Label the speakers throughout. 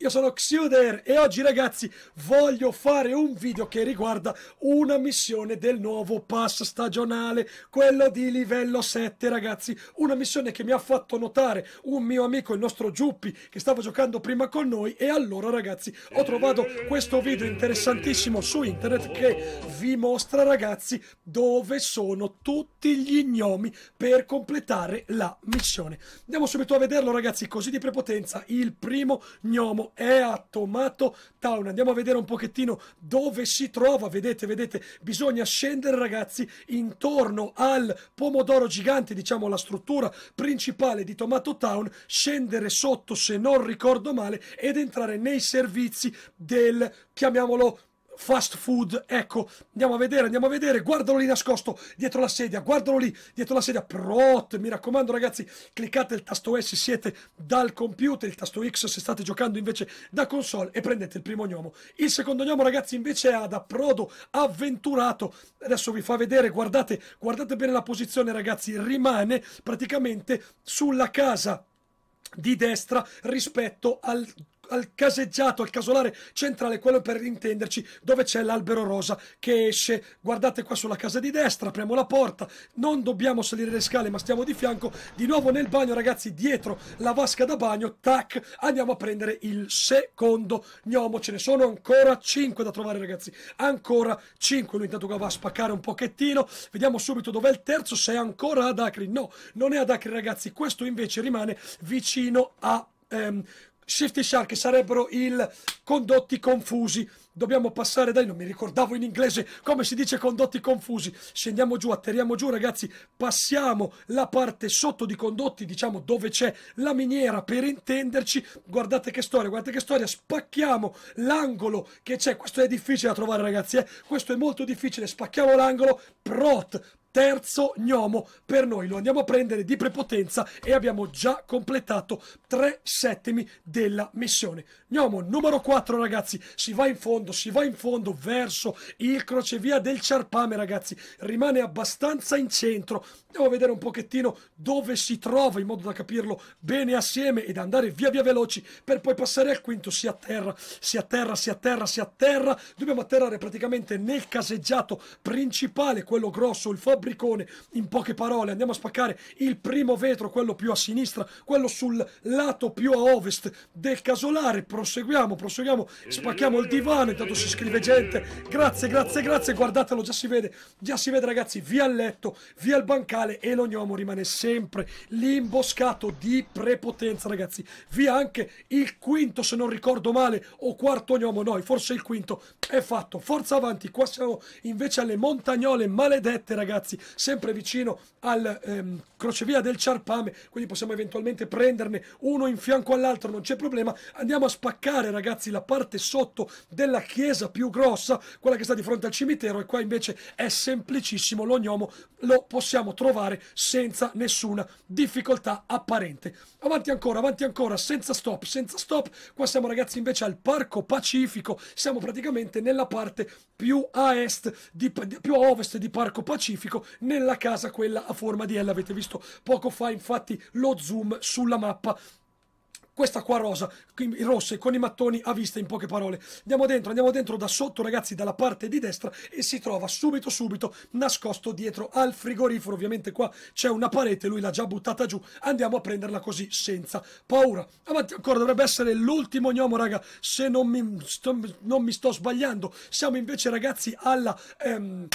Speaker 1: Io sono Xuder e oggi ragazzi voglio fare un video che riguarda una missione del nuovo pass stagionale, quello di livello 7 ragazzi, una missione che mi ha fatto notare un mio amico, il nostro Giuppi, che stava giocando prima con noi e allora ragazzi ho trovato questo video interessantissimo su internet che vi mostra ragazzi dove sono tutti gli gnomi per completare la missione. Andiamo subito a vederlo ragazzi, così di prepotenza il primo gnomo è a Tomato Town. Andiamo a vedere un pochettino dove si trova. Vedete, vedete, bisogna scendere, ragazzi, intorno al pomodoro gigante, diciamo la struttura principale di Tomato Town, scendere sotto, se non ricordo male, ed entrare nei servizi del, chiamiamolo, fast food, ecco, andiamo a vedere, andiamo a vedere, guardalo lì nascosto dietro la sedia, guardalo lì dietro la sedia, prot, mi raccomando ragazzi, cliccate il tasto S se siete dal computer, il tasto X se state giocando invece da console e prendete il primo gnomo. Il secondo gnomo ragazzi invece è ad approdo avventurato, adesso vi fa vedere, guardate, guardate bene la posizione ragazzi, rimane praticamente sulla casa di destra rispetto al al caseggiato, al casolare centrale, quello per intenderci, dove c'è l'albero rosa che esce. Guardate qua sulla casa di destra, apriamo la porta, non dobbiamo salire le scale, ma stiamo di fianco. Di nuovo nel bagno, ragazzi, dietro la vasca da bagno, tac, andiamo a prendere il secondo gnomo. Ce ne sono ancora 5 da trovare, ragazzi. Ancora 5. Lui intanto va a spaccare un pochettino. Vediamo subito dov'è il terzo, se è ancora ad Acri. No, non è ad Acri, ragazzi. Questo invece rimane vicino a... Ehm, Shifty Shark sarebbero il condotti confusi. Dobbiamo passare dai, non mi ricordavo in inglese come si dice condotti confusi. Scendiamo giù, atterriamo giù, ragazzi. Passiamo la parte sotto di condotti, diciamo dove c'è la miniera per intenderci. Guardate che storia, guardate che storia. Spacchiamo l'angolo che c'è. Questo è difficile da trovare, ragazzi. Eh? Questo è molto difficile. Spacchiamo l'angolo, prot, terzo gnomo per noi. Lo andiamo a prendere di prepotenza e abbiamo già completato tre settimi della missione. Gnomo numero 4, ragazzi. Si va in fondo, si va in fondo verso il crocevia del Ciarpame, ragazzi. Rimane abbastanza in centro. Andiamo a vedere un pochettino dove si trova in modo da capirlo bene assieme ed andare via via veloci per poi passare al quinto. Si atterra, si atterra, si atterra, si atterra. Dobbiamo atterrare praticamente nel caseggiato principale, quello grosso, il fabbro fabbricone, in poche parole, andiamo a spaccare il primo vetro, quello più a sinistra, quello sul lato più a ovest del casolare, proseguiamo, proseguiamo, spacchiamo il divano, intanto si scrive gente, grazie, grazie, grazie, guardatelo, già si vede, già si vede ragazzi, via il letto, via il bancale e l'ognomo rimane sempre l'imboscato di prepotenza ragazzi, via anche il quinto se non ricordo male, o quarto ognomo, no, forse il quinto, è fatto, forza avanti, qua siamo invece alle montagnole maledette ragazzi, ragazzi, sempre vicino al ehm, crocevia del Ciarpame, quindi possiamo eventualmente prenderne uno in fianco all'altro, non c'è problema. Andiamo a spaccare, ragazzi, la parte sotto della chiesa più grossa, quella che sta di fronte al cimitero, e qua invece è semplicissimo, l'ognomo lo possiamo trovare senza nessuna difficoltà apparente. Avanti ancora, avanti ancora, senza stop, senza stop. Qua siamo ragazzi invece al Parco Pacifico, siamo praticamente nella parte più a est, di, più a ovest di Parco Pacifico, fisico ecco, nella casa quella a forma di L. Avete visto poco fa infatti lo zoom sulla mappa questa qua rosa, rosse con i mattoni a vista in poche parole. Andiamo dentro, andiamo dentro da sotto ragazzi, dalla parte di destra e si trova subito subito nascosto dietro al frigorifero. Ovviamente qua c'è una parete, lui l'ha già buttata giù, andiamo a prenderla così senza paura. Avanti ancora, dovrebbe essere l'ultimo gnomo raga, se non mi, sto, non mi sto sbagliando. Siamo invece ragazzi alla... Ehm,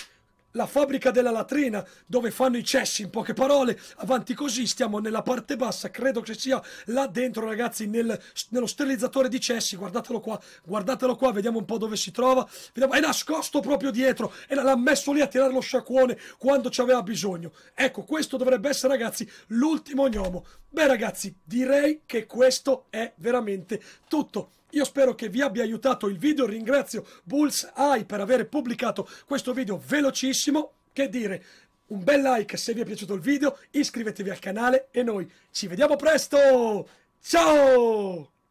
Speaker 1: la fabbrica della latrina dove fanno i cessi in poche parole avanti così stiamo nella parte bassa credo che sia là dentro ragazzi nel, nello sterilizzatore di cessi guardatelo qua guardatelo qua vediamo un po' dove si trova vediamo, è nascosto proprio dietro e l'ha messo lì a tirare lo sciacquone quando ci aveva bisogno ecco questo dovrebbe essere ragazzi l'ultimo gnomo beh ragazzi direi che questo è veramente tutto io spero che vi abbia aiutato il video, ringrazio Bulls Eye per aver pubblicato questo video velocissimo. Che dire, un bel like se vi è piaciuto il video, iscrivetevi al canale e noi ci vediamo presto! Ciao!